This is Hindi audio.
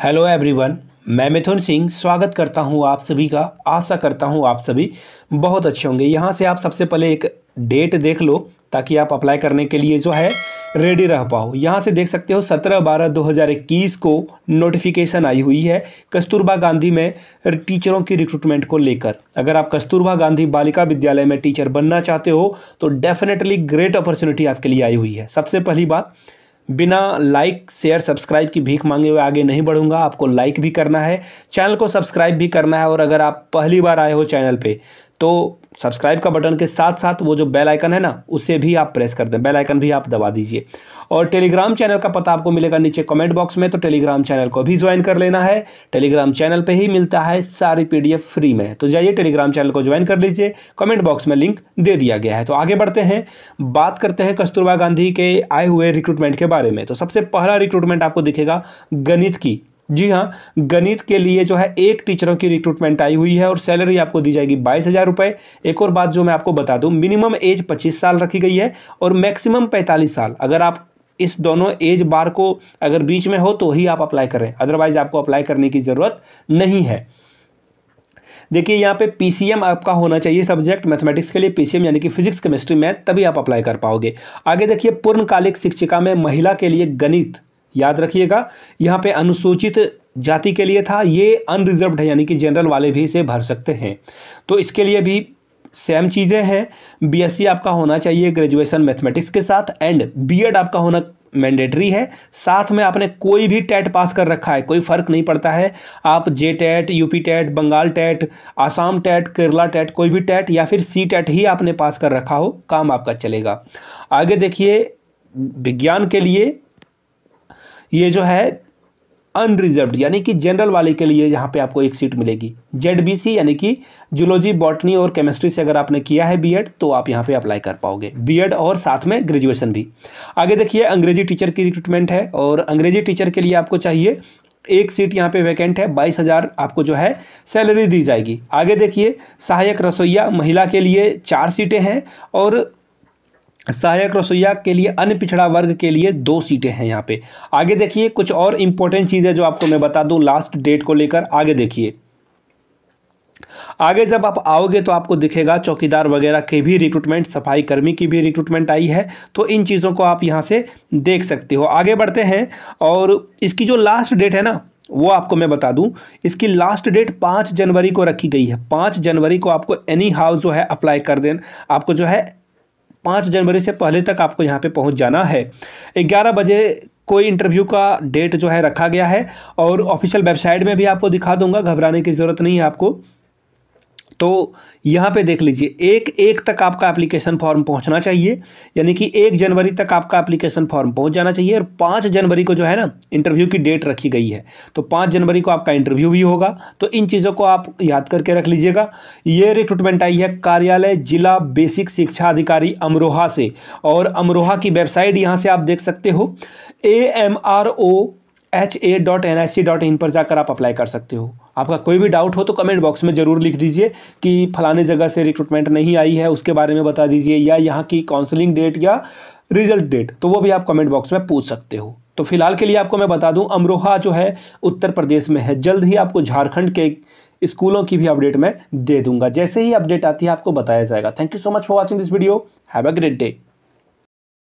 हेलो एवरीवन मैं मिथुन सिंह स्वागत करता हूं आप सभी का आशा करता हूं आप सभी बहुत अच्छे होंगे यहां से आप सबसे पहले एक डेट देख लो ताकि आप अप्लाई करने के लिए जो है रेडी रह पाओ यहाँ से देख सकते हो सत्रह बारह दो हज़ार इक्कीस को नोटिफिकेशन आई हुई है कस्तूरबा गांधी में टीचरों की रिक्रूटमेंट को लेकर अगर आप कस्तूरबा गांधी बालिका विद्यालय में टीचर बनना चाहते हो तो डेफिनेटली ग्रेट अपॉर्चुनिटी आपके लिए आई हुई है सबसे पहली बात बिना लाइक शेयर सब्सक्राइब की भीख मांगे हुए आगे नहीं बढ़ूंगा आपको लाइक भी करना है चैनल को सब्सक्राइब भी करना है और अगर आप पहली बार आए हो चैनल पे तो सब्सक्राइब का बटन के साथ साथ वो जो बेल आइकन है ना उसे भी आप प्रेस कर दें बेल आइकन भी आप दबा दीजिए और टेलीग्राम चैनल का पता आपको मिलेगा नीचे कमेंट बॉक्स में तो टेलीग्राम चैनल को भी ज्वाइन कर लेना है टेलीग्राम चैनल पे ही मिलता है सारी पीडीएफ फ्री में तो जाइए टेलीग्राम चैनल को ज्वाइन कर लीजिए कमेंट बॉक्स में लिंक दे दिया गया है तो आगे बढ़ते हैं बात करते हैं कस्तूरबा गांधी के आए हुए रिक्रूटमेंट के बारे में तो सबसे पहला रिक्रूटमेंट आपको दिखेगा गणित की जी हाँ गणित के लिए जो है एक टीचरों की रिक्रूटमेंट आई हुई है और सैलरी आपको दी जाएगी बाईस हज़ार रुपये एक और बात जो मैं आपको बता दूँ मिनिमम एज पच्चीस साल रखी गई है और मैक्सिमम पैंतालीस साल अगर आप इस दोनों एज बार को अगर बीच में हो तो ही आप अप्लाई करें अदरवाइज आपको अप्लाई करने की ज़रूरत नहीं है देखिए यहाँ पे पीसीएम आपका होना चाहिए सब्जेक्ट मैथमेटिक्स के लिए पीसीएम यानी कि फिजिक्स केमिस्ट्री मैथ तभी आप अप्लाई कर पाओगे आगे देखिए पूर्णकालिक शिक्षिका में महिला के लिए गणित याद रखिएगा यहाँ पे अनुसूचित जाति के लिए था ये अनरिजर्व है यानी कि जनरल वाले भी इसे भर सकते हैं तो इसके लिए भी सेम चीज़ें हैं बीएससी आपका होना चाहिए ग्रेजुएशन मैथमेटिक्स के साथ एंड बीएड आपका होना मैंडेटरी है साथ में आपने कोई भी टेट पास कर रखा है कोई फ़र्क नहीं पड़ता है आप J TET UP TET Bengal TET Assam TET Kerala TET कोई भी टेट या फिर सी टेट ही आपने पास कर रखा हो काम आपका चलेगा आगे देखिए विज्ञान के लिए ये जो है अनरिजर्व यानी कि जनरल वाले के लिए यहाँ पे आपको एक सीट मिलेगी जेड बी सी यानी कि जूलॉजी बॉटनी और केमिस्ट्री से अगर आपने किया है बीएड तो आप यहाँ पे अप्लाई कर पाओगे बीएड और साथ में ग्रेजुएशन भी आगे देखिए अंग्रेजी टीचर की रिक्रूटमेंट है और अंग्रेजी टीचर के लिए आपको चाहिए एक सीट यहाँ पे वैकेंट है बाईस हज़ार आपको जो है सैलरी दी जाएगी आगे देखिए सहायक रसोईया महिला के लिए चार सीटें हैं और सहायक रसोईया के लिए अन्य पिछड़ा वर्ग के लिए दो सीटें हैं यहाँ पे आगे देखिए कुछ और इम्पोर्टेंट चीज़ें जो आपको मैं बता दू लास्ट डेट को लेकर आगे देखिए आगे जब आप आओगे तो आपको दिखेगा चौकीदार वगैरह के भी रिक्रूटमेंट सफाई कर्मी की भी रिक्रूटमेंट आई है तो इन चीज़ों को आप यहाँ से देख सकते हो आगे बढ़ते हैं और इसकी जो लास्ट डेट है ना वो आपको मैं बता दूं इसकी लास्ट डेट पांच जनवरी को रखी गई है पाँच जनवरी को आपको एनी हाउस जो है अप्लाई कर देन आपको जो है पाँच जनवरी से पहले तक आपको यहाँ पे पहुँच जाना है ग्यारह बजे कोई इंटरव्यू का डेट जो है रखा गया है और ऑफिशियल वेबसाइट में भी आपको दिखा दूंगा घबराने की ज़रूरत नहीं है आपको तो यहाँ पे देख लीजिए एक एक तक आपका एप्लीकेशन फॉर्म पहुँचना चाहिए यानी कि एक जनवरी तक आपका एप्लीकेशन फॉर्म पहुँच जाना चाहिए और पाँच जनवरी को जो है ना इंटरव्यू की डेट रखी गई है तो पाँच जनवरी को आपका इंटरव्यू भी होगा तो इन चीज़ों को आप याद करके रख लीजिएगा ये रिक्रूटमेंट आई है कार्यालय जिला बेसिक शिक्षा अधिकारी अमरोहा से और अमरोहा की वेबसाइट यहाँ से आप देख सकते हो A M R O H A dot N I C dot in पर जाकर आप अप्लाई कर सकते हो आपका कोई भी डाउट हो तो कमेंट बॉक्स में ज़रूर लिख दीजिए कि फलाने जगह से रिक्रूटमेंट नहीं आई है उसके बारे में बता दीजिए या यहाँ की काउंसलिंग डेट या रिजल्ट डेट तो वो भी आप कमेंट बॉक्स में पूछ सकते हो तो फिलहाल के लिए आपको मैं बता दूं अमरोहा जो है उत्तर प्रदेश में है जल्द ही आपको झारखंड के स्कूलों की भी अपडेट मैं दे दूंगा जैसे ही अपडेट आती है आपको बताया जाएगा thank you so much for watching this video have a great day